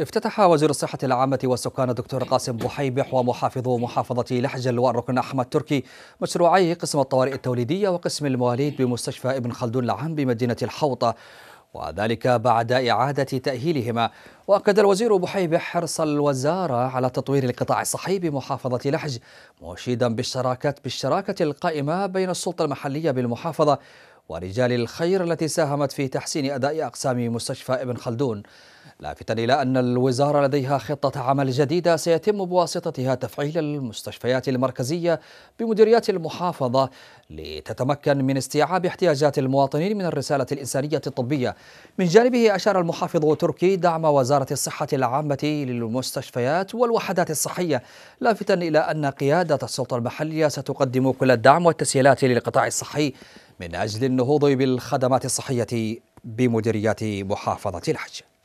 افتتح وزير الصحة العامة والسكان الدكتور قاسم بحيبح ومحافظ محافظة لحجل والركن أحمد تركي مشروعي قسم الطوارئ التوليدية وقسم المواليد بمستشفى ابن خلدون العام بمدينة الحوطة وذلك بعد إعادة تأهيلهما وأكد الوزير بحيبح حرص الوزارة على تطوير القطاع الصحي بمحافظة لحج مشيدا بالشراكة بالشراكة القائمة بين السلطة المحلية بالمحافظة ورجال الخير التي ساهمت في تحسين أداء أقسام مستشفى ابن خلدون لافتا إلى أن الوزارة لديها خطة عمل جديدة سيتم بواسطتها تفعيل المستشفيات المركزية بمديريات المحافظة لتتمكن من استيعاب احتياجات المواطنين من الرسالة الإنسانية الطبية من جانبه أشار المحافظ تركي دعم وزارة الصحة العامة للمستشفيات والوحدات الصحية لافتا إلى أن قيادة السلطة المحلية ستقدم كل الدعم والتسهيلات للقطاع الصحي من أجل النهوض بالخدمات الصحية بمديريات محافظة الحج